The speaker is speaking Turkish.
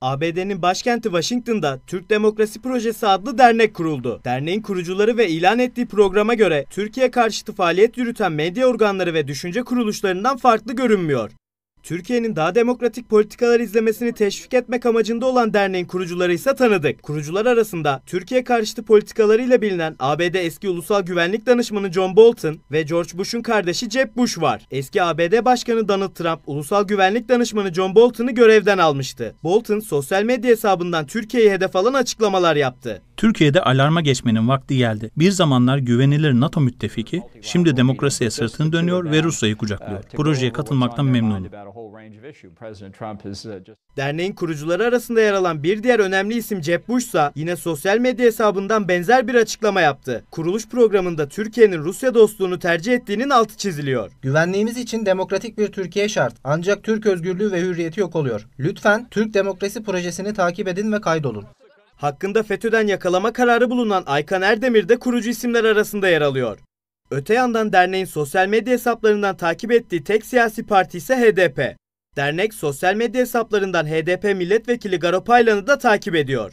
ABD'nin başkenti Washington'da Türk Demokrasi Projesi adlı dernek kuruldu. Derneğin kurucuları ve ilan ettiği programa göre Türkiye karşıtı faaliyet yürüten medya organları ve düşünce kuruluşlarından farklı görünmüyor. Türkiye'nin daha demokratik politikalar izlemesini teşvik etmek amacında olan derneğin kurucuları ise tanıdık. Kurucular arasında Türkiye karşıtı politikalarıyla bilinen ABD eski ulusal güvenlik danışmanı John Bolton ve George Bush'un kardeşi Jeb Bush var. Eski ABD Başkanı Donald Trump ulusal güvenlik danışmanı John Bolton'ı görevden almıştı. Bolton sosyal medya hesabından Türkiye'yi hedef alan açıklamalar yaptı. Türkiye'de alarma geçmenin vakti geldi. Bir zamanlar güvenilir NATO müttefiki, şimdi demokrasiye sırtını dönüyor ve Rusya'yı kucaklıyor. Projeye katılmaktan memnunum. Derneğin kurucuları arasında yer alan bir diğer önemli isim Jeb Bush ise yine sosyal medya hesabından benzer bir açıklama yaptı. Kuruluş programında Türkiye'nin Rusya dostluğunu tercih ettiğinin altı çiziliyor. Güvenliğimiz için demokratik bir Türkiye şart. Ancak Türk özgürlüğü ve hürriyeti yok oluyor. Lütfen Türk Demokrasi Projesi'ni takip edin ve kaydolun. Hakkında FETÖ'den yakalama kararı bulunan Aykan Erdemir de kurucu isimler arasında yer alıyor. Öte yandan derneğin sosyal medya hesaplarından takip ettiği tek siyasi parti ise HDP. Dernek sosyal medya hesaplarından HDP milletvekili Garopaylan'ı da takip ediyor.